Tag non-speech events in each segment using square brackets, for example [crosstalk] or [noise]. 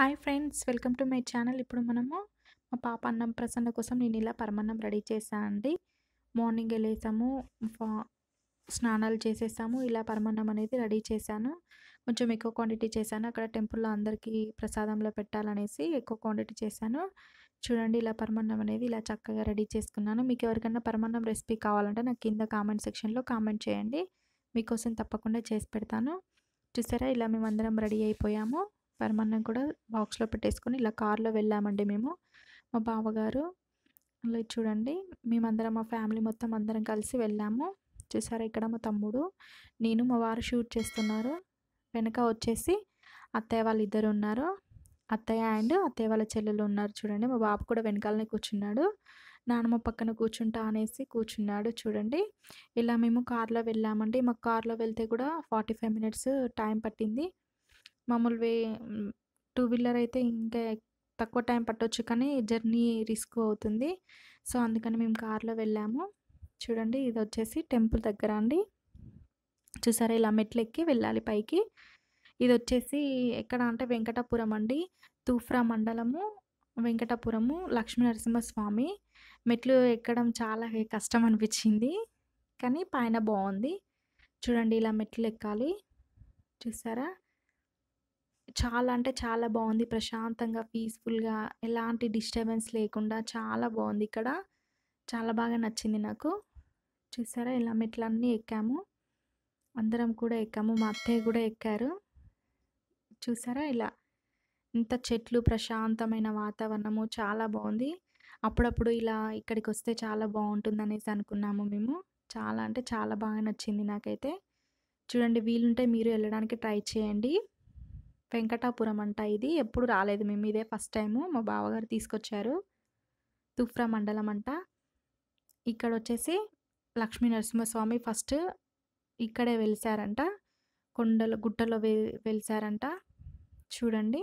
hi friends welcome to my channel ఇప్పుడు మనము మా పాప అన్నం ప్రసన్న కోసం నేను ఇలా పరమన్నం రెడీ చేశాను అండి మార్నింగ్ వెళ్ళేసాము స్నానాలు చేసేసాము ఇలా పరమన్నం అనేది రెడీ చేశాను కొంచెం ఎక్కువ క్వాంటిటీ చేశాను అక్కడ టెంపుల్లో అందరికీ ప్రసాదంలో పెట్టాలనేసి ఎక్కువ క్వాంటిటీ చేశాను చూడండి ఇలా పరమాన్నం అనేది ఇలా చక్కగా రెడీ చేసుకున్నాను మీకు ఎవరికైనా పరమాన్నం రెసిపీ కావాలంటే నాకు కింద కామెంట్ సెక్షన్లో కామెంట్ చేయండి మీకోసం తప్పకుండా చేసి పెడతాను చూసారా ఇలా మేమందరం రెడీ అయిపోయాము పరమాన్నం కూడా బాక్స్లో పెట్టేసుకొని ఇలా కార్లో వెళ్ళామండి మేము మా బావగారు ఇలా చూడండి మేమందరం మా ఫ్యామిలీ మొత్తం అందరం కలిసి వెళ్ళాము చూసారా ఇక్కడ మా తమ్ముడు నేను మా వారు షూట్ చేస్తున్నారు వెనక వచ్చేసి అత్తయ్య వాళ్ళు ఇద్దరు ఉన్నారు అత్తయ్య అండ్ అత్తయ్య వాళ్ళ చెల్లెలు ఉన్నారు చూడండి మా బాబు కూడా వెనకాలనే కూర్చున్నాడు నాన్నమ్మ పక్కన కూర్చుంటా అనేసి కూర్చున్నాడు చూడండి ఇలా మేము కార్లో వెళ్ళామండి మా కార్లో వెళ్తే కూడా ఫార్టీ ఫైవ్ మినిట్స్ టైం పట్టింది మామూలు వే టూ వీలర్ అయితే ఇంకా తక్కువ టైం పట్టవచ్చు కానీ జర్నీ రిస్క్ అవుతుంది సో అందుకని మేము కార్లో వెళ్ళాము చూడండి ఇది వచ్చేసి టెంపుల్ దగ్గర అండి చూసారా ఇలా మెట్లు ఎక్కి వెళ్ళాలి పైకి ఇది వచ్చేసి ఎక్కడ అంటే వెంకటాపురం అండి తూఫ్రా మండలము వెంకటాపురము లక్ష్మీనరసింహస్వామి మెట్లు ఎక్కడం చాలా కష్టం అనిపించింది కానీ పైన బాగుంది చూడండి ఇలా మెట్లు ఎక్కాలి చూసారా చాలా అంటే చాలా బాగుంది ప్రశాంతంగా పీస్ఫుల్గా ఎలాంటి డిస్టర్బెన్స్ లేకుండా చాలా బాగుంది ఇక్కడ చాలా బాగా నచ్చింది నాకు చూసారా ఇలా మెట్లన్నీ ఎక్కాము అందరం కూడా ఎక్కాము మా అత్తయ్య కూడా ఎక్కారు చూసారా ఇలా ఇంత చెట్లు ప్రశాంతమైన వాతావరణము చాలా బాగుంది అప్పుడప్పుడు ఇలా ఇక్కడికి వస్తే చాలా బాగుంటుంది అనేసి అనుకున్నాము మేము చాలా అంటే చాలా బాగా నచ్చింది నాకైతే చూడండి వీలుంటే మీరు వెళ్ళడానికి ట్రై చేయండి వెంకటాపురం అంట ఇది ఎప్పుడు రాలేదు మేము ఇదే ఫస్ట్ టైము మా బావగారు తీసుకొచ్చారు తుఫ్రా మండలం అంట ఇక్కడ వచ్చేసి లక్ష్మీ నరసింహస్వామి ఫస్ట్ ఇక్కడే వెలిసారంట కొండల గుట్టలో వె వెలిసారంట చూడండి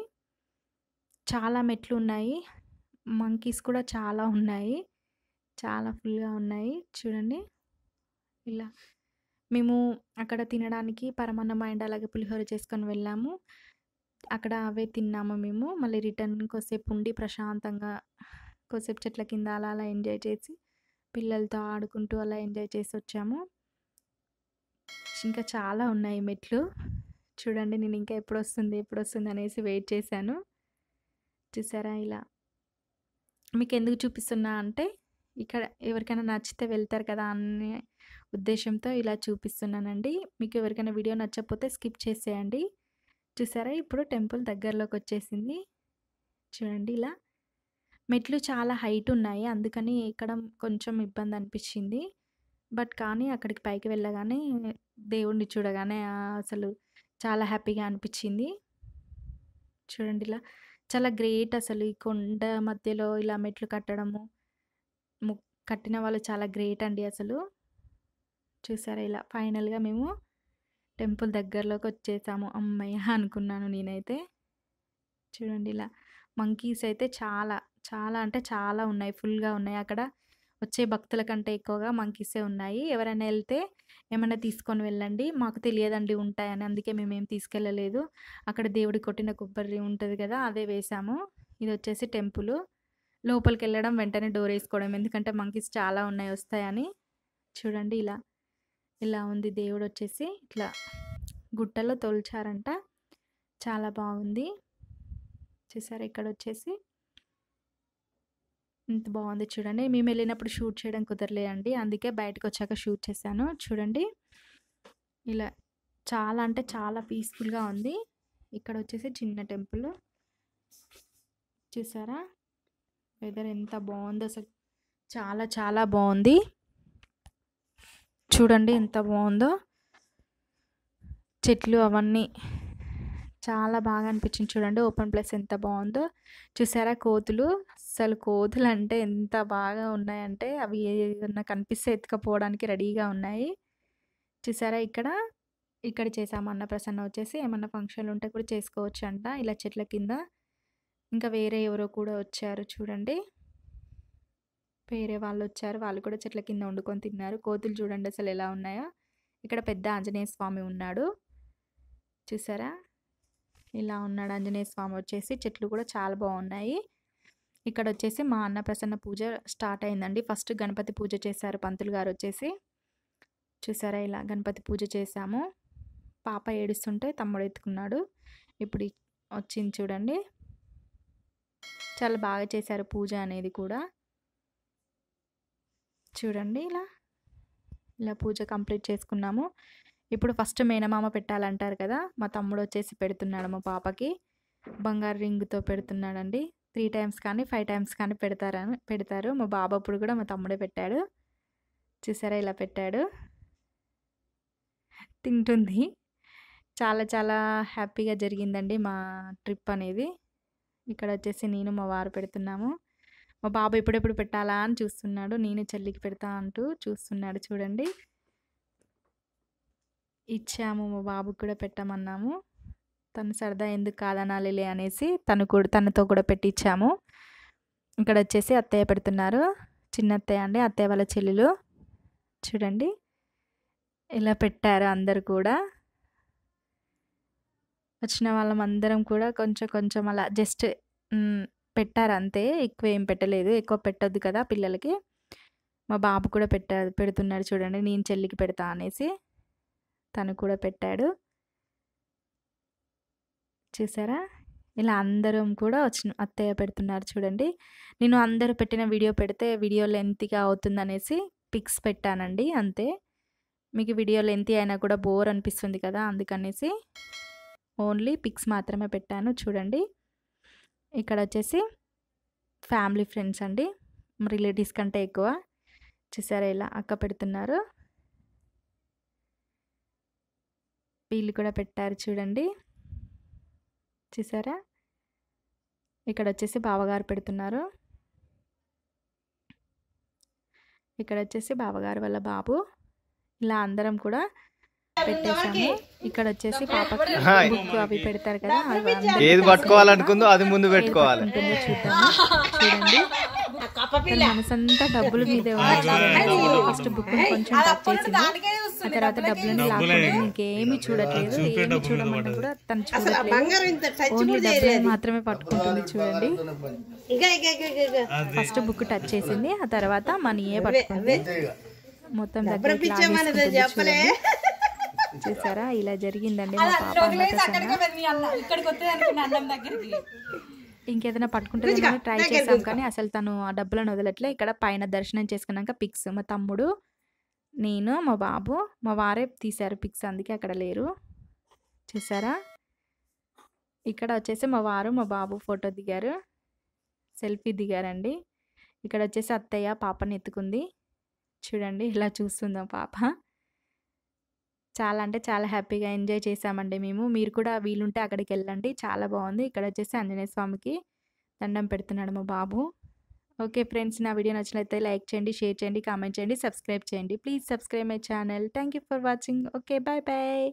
చాలా మెట్లు ఉన్నాయి మంకీస్ కూడా చాలా ఉన్నాయి చాలా ఫుల్గా ఉన్నాయి చూడండి ఇలా మేము అక్కడ తినడానికి పరమాన్నం అండ్ అలాగే పులిహోర చేసుకొని వెళ్ళాము అక్కడ అవే తిన్నాము మేము మళ్ళీ రిటర్న్ కొద్దిసేపు ఉండి ప్రశాంతంగా కొద్దిసేపు చెట్ల కింద అలా అలా ఎంజాయ్ చేసి పిల్లలతో ఆడుకుంటూ అలా ఎంజాయ్ చేసి వచ్చాము ఇంకా చాలా ఉన్నాయి మెట్లు చూడండి నేను ఇంకా ఎప్పుడు వస్తుంది ఎప్పుడు వస్తుంది అనేసి వెయిట్ చేశాను చూసారా ఇలా మీకు ఎందుకు చూపిస్తున్నా అంటే ఇక్కడ ఎవరికైనా నచ్చితే వెళ్తారు కదా అనే ఉద్దేశంతో ఇలా చూపిస్తున్నానండి మీకు ఎవరికైనా వీడియో నచ్చకపోతే స్కిప్ చేసేయండి చూసారా ఇప్పుడు టెంపుల్ దగ్గరలోకి వచ్చేసింది చూడండి ఇలా మెట్లు చాలా హైట్ ఉన్నాయి అందుకని ఇక్కడ కొంచెం ఇబ్బంది అనిపించింది బట్ కానీ అక్కడికి పైకి వెళ్ళగానే దేవుణ్ణి చూడగానే అసలు చాలా హ్యాపీగా అనిపించింది చూడండి ఇలా చాలా గ్రేట్ అసలు ఈ కొండ మధ్యలో ఇలా మెట్లు కట్టడము కట్టిన వాళ్ళు చాలా గ్రేట్ అండి అసలు చూసారా ఇలా ఫైనల్గా మేము టెంపుల్ దగ్గరలోకి వచ్చేసాము అమ్మయ్య [laughs] అనుకున్నాను నేనైతే చూడండి ఇలా మంకీస్ అయితే చాలా చాలా అంటే చాలా ఉన్నాయి ఫుల్గా ఉన్నాయి అక్కడ వచ్చే భక్తుల కంటే ఎక్కువగా మంకీసే ఉన్నాయి ఎవరైనా వెళ్తే ఏమైనా తీసుకొని వెళ్ళండి మాకు తెలియదండి ఉంటాయని అందుకే మేమేం తీసుకెళ్ళలేదు అక్కడ దేవుడి కొట్టిన కొబ్బరి ఉంటుంది కదా అదే వేసాము ఇది వచ్చేసి టెంపుల్ లోపలికి వెళ్ళడం వెంటనే డోర్ వేసుకోవడం ఎందుకంటే మంకీస్ చాలా ఉన్నాయి వస్తాయని చూడండి ఇలా ఇలా ఉంది దేవుడు వచ్చేసి ఇట్లా గుట్టలో తొలిచారంట చాలా బాగుంది చూసారు ఇక్కడ వచ్చేసి ఇంత బాగుంది చూడండి మేము వెళ్ళినప్పుడు షూట్ చేయడం కుదరలేదండి అందుకే బయటకు వచ్చాక షూట్ చేశాను చూడండి ఇలా చాలా అంటే చాలా పీస్ఫుల్గా ఉంది ఇక్కడ వచ్చేసి చిన్న టెంపుల్ చూసారా వెదర్ ఎంత బాగుందో అసలు చాలా చాలా బాగుంది చూడండి ఎంత బాగుందో చెట్లు అవన్నీ చాలా బాగా అనిపించింది చూడండి ఓపెన్ ప్లేస్ ఎంత బాగుందో చూసారా కోతులు అసలు కోతులు అంటే ఎంత బాగా ఉన్నాయంటే అవి ఏదన్నా కనిపిస్తే ఎత్తుకపోవడానికి రెడీగా ఉన్నాయి చూసారా ఇక్కడ ఇక్కడ చేసాము ప్రసన్న వచ్చేసి ఏమన్నా ఫంక్షన్లు ఉంటే కూడా చేసుకోవచ్చు అంట ఇలా చెట్ల కింద ఇంకా వేరే ఎవరో కూడా వచ్చారు చూడండి వేరే వాళ్ళు వచ్చారు వాళ్ళు కూడా చెట్ల కింద వండుకొని తిన్నారు కోతులు చూడండి అసలు ఎలా ఉన్నాయో ఇక్కడ పెద్ద ఆంజనేయ స్వామి ఉన్నాడు చూసారా ఇలా ఉన్నాడు ఆంజనేయ స్వామి వచ్చేసి చెట్లు కూడా చాలా బాగున్నాయి ఇక్కడ వచ్చేసి మా అన్న ప్రసన్న పూజ స్టార్ట్ అయిందండి ఫస్ట్ గణపతి పూజ చేశారు పంతులు గారు వచ్చేసి చూసారా ఇలా గణపతి పూజ చేశాము పాప ఏడుస్తుంటే తమ్ముడు ఎత్తుకున్నాడు ఇప్పుడు వచ్చింది చూడండి చాలా బాగా చేశారు పూజ అనేది కూడా చూడండి ఇలా ఇలా పూజ కంప్లీట్ చేసుకున్నాము ఇప్పుడు ఫస్ట్ మేనమామ పెట్టాలంటారు కదా మా తమ్ముడు వచ్చేసి పెడుతున్నాడు మా పాపకి బంగారు రింగ్తో పెడుతున్నాడండి త్రీ టైమ్స్ కానీ ఫైవ్ టైమ్స్ కానీ పెడతారని పెడతారు మా బాబా అప్పుడు కూడా మా తమ్ముడే పెట్టాడు చూసారా ఇలా పెట్టాడు తింటుంది చాలా చాలా హ్యాపీగా జరిగిందండి మా ట్రిప్ అనేది ఇక్కడ వచ్చేసి నేను మా వారు పెడుతున్నాము మా బాబు ఎప్పుడెప్పుడు పెట్టాలా అని చూస్తున్నాడు నేను చెల్లికి పెడతా అంటూ చూస్తున్నాడు చూడండి ఇచ్చాము మా బాబుకి కూడా పెట్టమన్నాము తను సరదా ఎందుకు కాదనాలిలే అనేసి తను కూడా తనతో కూడా పెట్టించాము ఇక్కడ వచ్చేసి అత్తయ్య పెడుతున్నారు చిన్న అత్తయ్య అండి అత్తయ్య వాళ్ళ చెల్లెలు చూడండి ఇలా పెట్టారు అందరు కూడా వచ్చిన వాళ్ళం అందరం కూడా కొంచెం కొంచెం అలా జస్ట్ పెట్టారు అంతే ఎక్కువ ఏం పెట్టలేదు ఎక్కువ పెట్టద్దు కదా పిల్లలకి మా బాబు కూడా పెట్టా పెడుతున్నాడు చూడండి నేను చెల్లికి పెడతా అనేసి తను కూడా పెట్టాడు చూసారా ఇలా అందరం కూడా వచ్చిన అత్తయ్య పెడుతున్నారు చూడండి నేను అందరూ పెట్టిన వీడియో పెడితే వీడియో లెంత్గా అవుతుందనేసి పిక్స్ పెట్టానండి అంతే మీకు వీడియో లెంత్ అయినా కూడా బోర్ అనిపిస్తుంది కదా అందుకనేసి ఓన్లీ పిక్స్ మాత్రమే పెట్టాను చూడండి ఇక్కడ వచ్చేసి ఫ్యామిలీ ఫ్రెండ్స్ అండి రిలేటివ్స్ కంటే ఎక్కువ చూసారా ఇలా అక్క పెడుతున్నారు వీళ్ళు కూడా పెట్టారు చూడండి చూసారా ఇక్కడ వచ్చేసి బావగారు పెడుతున్నారు ఇక్కడ వచ్చేసి బావగారు వాళ్ళ బాబు ఇలా అందరం కూడా పెట్టేసాము ఇక్కడ వచ్చేసి పాపకి బుక్ అవి పెడతారు కదా ఏది పట్టుకోవాలనుకుందో అది ముందు పెట్టుకోవాలి చూద్దాము చూడండి మనసంతా డబ్బులు మీదే ఉంది ఫస్ట్ బుక్ కొంచెం టచ్ చేసింది ఆ తర్వాత డబ్బులని లాక్కుంటుంది ఇంకేమి చూడట్లేదు ఏమి చూడమన్నా కూడా తను చూడట్లేదు ఓన్లీ డబ్బులని మాత్రమే పట్టుకుంటుంది చూడండి ఫస్ట్ బుక్ టచ్ చేసింది ఆ తర్వాత మనీయే పట్టుకుంది మొత్తం దగ్గర చూసారా ఇలా జరిగిందండి మా పాప ఇంకేదైనా పట్టుకుంటుందేమో ట్రై చేసాం కానీ అసలు తను ఆ డబ్బులను వదలట్లే ఇక్కడ పైన దర్శనం చేసుకున్నాక పిక్స్ మా తమ్ముడు నేను మా బాబు మా వారే తీశారు పిక్స్ అందుకే అక్కడ లేరు చూసారా ఇక్కడ వచ్చేసి మా వారు మా బాబు ఫోటో దిగారు సెల్ఫీ దిగారండి ఇక్కడ వచ్చేసి అత్తయ్య పాపని ఎత్తుకుంది చూడండి ఇలా చూస్తుందా పాప చాలా అంటే చాలా హ్యాపీగా ఎంజాయ్ చేసామండి మేము మీరు కూడా వీలుంటే అక్కడికి వెళ్ళండి చాలా బాగుంది ఇక్కడ వచ్చేసి ఆంజనేయ స్వామికి దండం పెడుతున్నాడు మా బాబు ఓకే ఫ్రెండ్స్ నా వీడియో నచ్చినట్లయితే లైక్ చేయండి షేర్ చేయండి కామెంట్ చేయండి సబ్స్క్రైబ్ చేయండి please subscribe my channel thank for watching okay bye bye